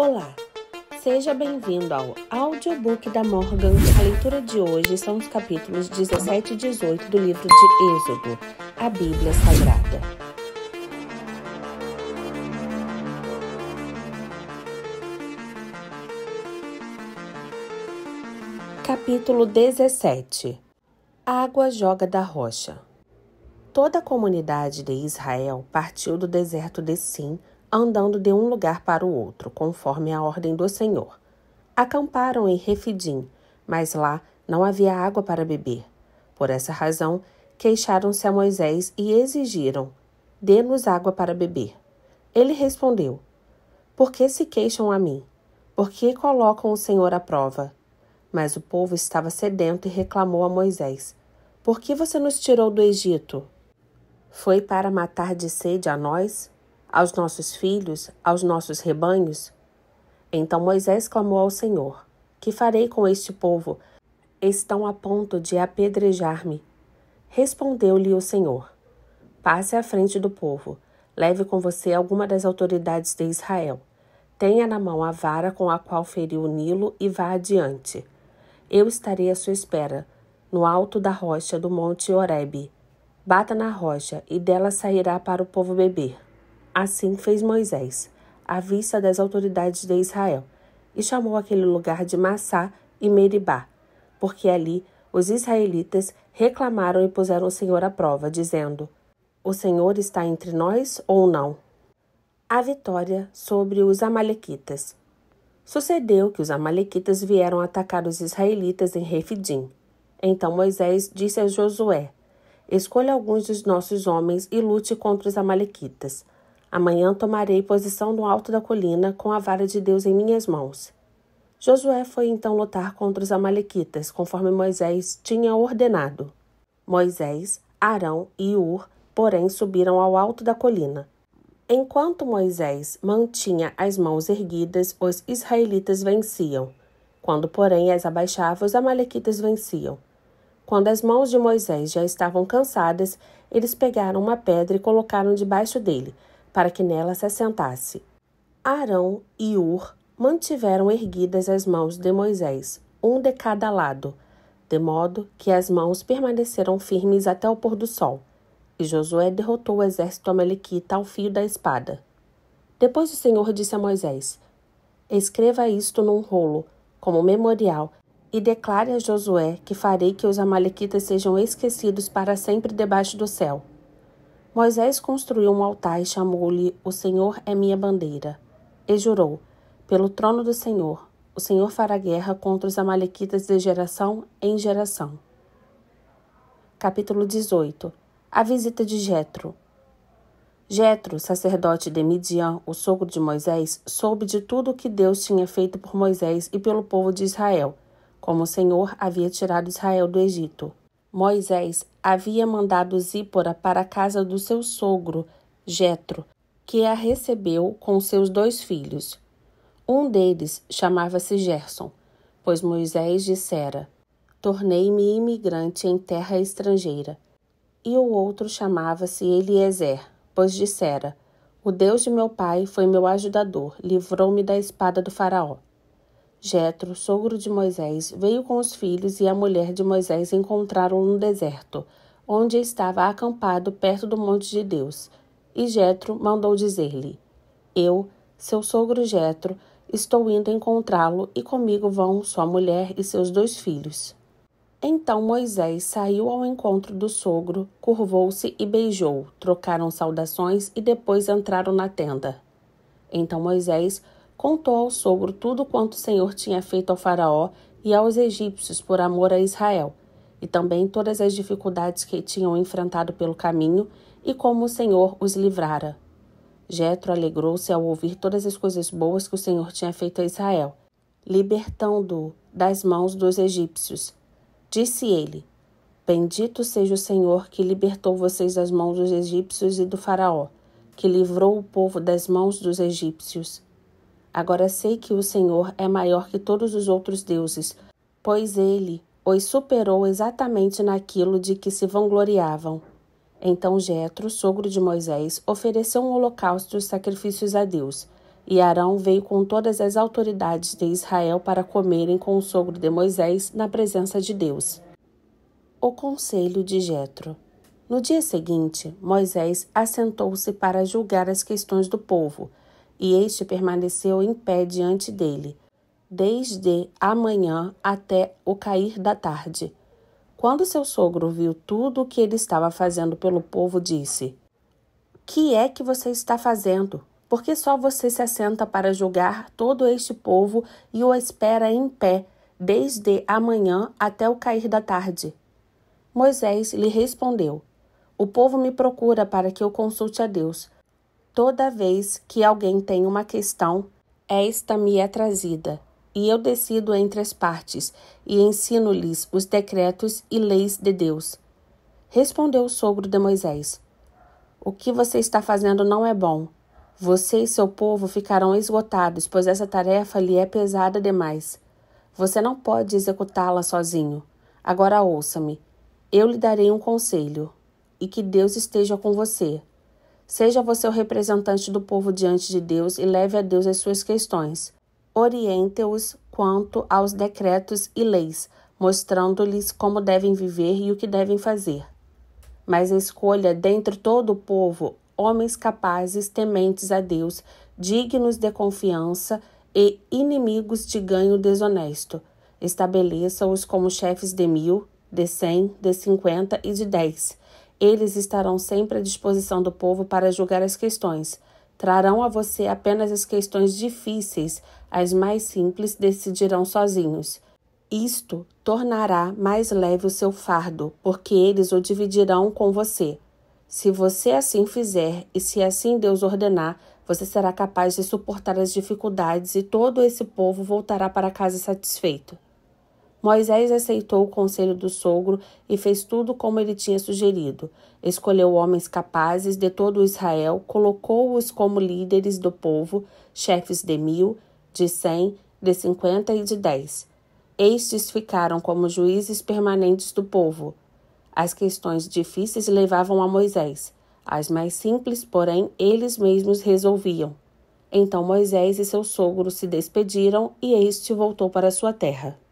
Olá, seja bem-vindo ao audiobook da Morgan. A leitura de hoje são os capítulos 17 e 18 do livro de Êxodo, a Bíblia Sagrada. Capítulo 17 Água joga da rocha. Toda a comunidade de Israel partiu do deserto de Sim andando de um lugar para o outro, conforme a ordem do Senhor. Acamparam em Refidim, mas lá não havia água para beber. Por essa razão, queixaram-se a Moisés e exigiram: Dê-nos água para beber. Ele respondeu: Por que se queixam a mim? Por que colocam o Senhor à prova? Mas o povo estava sedento e reclamou a Moisés: Por que você nos tirou do Egito? Foi para matar de sede a nós? aos nossos filhos, aos nossos rebanhos? Então Moisés clamou ao Senhor: Que farei com este povo? Estão a ponto de apedrejar-me. Respondeu-lhe o Senhor: Passe à frente do povo, leve com você alguma das autoridades de Israel. Tenha na mão a vara com a qual feriu o Nilo e vá adiante. Eu estarei à sua espera, no alto da rocha do monte Horebe. Bata na rocha, e dela sairá para o povo beber. Assim fez Moisés, à vista das autoridades de Israel, e chamou aquele lugar de Massá e Meribá, porque ali os israelitas reclamaram e puseram o Senhor à prova, dizendo: O Senhor está entre nós ou não? A vitória sobre os Amalequitas. Sucedeu que os Amalequitas vieram atacar os israelitas em Refidim. Então Moisés disse a Josué: Escolha alguns dos nossos homens e lute contra os Amalequitas. Amanhã tomarei posição no alto da colina com a vara de Deus em minhas mãos. Josué foi então lutar contra os Amalequitas, conforme Moisés tinha ordenado. Moisés, Arão e Ur, porém, subiram ao alto da colina. Enquanto Moisés mantinha as mãos erguidas, os israelitas venciam. Quando, porém, as abaixava, os amalequitas venciam. Quando as mãos de Moisés já estavam cansadas, eles pegaram uma pedra e colocaram debaixo dele, para que nela se assentasse. Arão e Ur mantiveram erguidas as mãos de Moisés, um de cada lado, de modo que as mãos permaneceram firmes até o pôr do sol. E Josué derrotou o exército amalequita ao fio da espada. Depois o Senhor disse a Moisés: Escreva isto num rolo, como memorial, e declare a Josué que farei que os amalequitas sejam esquecidos para sempre debaixo do céu. Moisés construiu um altar e chamou-lhe: O Senhor é minha bandeira. E jurou: Pelo trono do Senhor, o Senhor fará guerra contra os Amalequitas de geração em geração. Capítulo 18 A visita de Jetro. Jetro, sacerdote de Midian, o sogro de Moisés, soube de tudo o que Deus tinha feito por Moisés e pelo povo de Israel, como o Senhor havia tirado Israel do Egito. Moisés havia mandado Zípora para a casa do seu sogro, Jetro, que a recebeu com seus dois filhos. Um deles chamava-se Gerson, pois Moisés dissera: Tornei-me imigrante em terra estrangeira. E o outro chamava-se Eliezer, pois dissera: O Deus de meu pai foi meu ajudador, livrou-me da espada do Faraó. Jetro, sogro de Moisés, veio com os filhos e a mulher de Moisés encontraram no deserto, onde estava acampado perto do monte de Deus. E Jetro mandou dizer-lhe: Eu, seu sogro Jetro, estou indo encontrá-lo e comigo vão sua mulher e seus dois filhos. Então Moisés saiu ao encontro do sogro, curvou-se e beijou, trocaram saudações e depois entraram na tenda. Então Moisés contou ao sogro tudo quanto o Senhor tinha feito ao Faraó e aos egípcios por amor a Israel, e também todas as dificuldades que tinham enfrentado pelo caminho e como o Senhor os livrara. Jetro alegrou-se ao ouvir todas as coisas boas que o Senhor tinha feito a Israel, libertando-o das mãos dos egípcios. Disse ele: Bendito seja o Senhor que libertou vocês das mãos dos egípcios e do Faraó, que livrou o povo das mãos dos egípcios. Agora sei que o Senhor é maior que todos os outros deuses, pois ele os superou exatamente naquilo de que se vangloriavam. Então Jetro, sogro de Moisés, ofereceu um holocausto e sacrifícios a Deus, e Arão veio com todas as autoridades de Israel para comerem com o sogro de Moisés na presença de Deus. O conselho de Jetro. No dia seguinte, Moisés assentou-se para julgar as questões do povo e este permaneceu em pé diante dele, desde amanhã até o cair da tarde. Quando seu sogro viu tudo o que ele estava fazendo pelo povo, disse: Que é que você está fazendo? Por que só você se assenta para julgar todo este povo e o espera em pé, desde amanhã até o cair da tarde? Moisés lhe respondeu: O povo me procura para que eu consulte a Deus Toda vez que alguém tem uma questão, esta me é trazida, e eu decido entre as partes, e ensino-lhes os decretos e leis de Deus. Respondeu o sogro de Moisés: O que você está fazendo não é bom. Você e seu povo ficarão esgotados, pois essa tarefa lhe é pesada demais. Você não pode executá-la sozinho. Agora ouça-me. Eu lhe darei um conselho, e que Deus esteja com você. Seja você o representante do povo diante de Deus e leve a Deus as suas questões. Oriente-os quanto aos decretos e leis, mostrando-lhes como devem viver e o que devem fazer. Mas escolha dentre todo o povo homens capazes, tementes a Deus, dignos de confiança e inimigos de ganho desonesto. Estabeleça-os como chefes de mil, de cem, de cinquenta e de dez eles estarão sempre à disposição do povo para julgar as questões. Trarão a você apenas as questões difíceis, as mais simples decidirão sozinhos. Isto tornará mais leve o seu fardo, porque eles o dividirão com você. Se você assim fizer e se assim Deus ordenar, você será capaz de suportar as dificuldades e todo esse povo voltará para casa satisfeito. Moisés aceitou o conselho do sogro e fez tudo como ele tinha sugerido. Escolheu homens capazes de todo Israel, colocou-os como líderes do povo, chefes de mil, de cem, de cinquenta e de dez. Estes ficaram como juízes permanentes do povo. As questões difíceis levavam a Moisés, as mais simples, porém, eles mesmos resolviam. Então Moisés e seu sogro se despediram e este voltou para sua terra.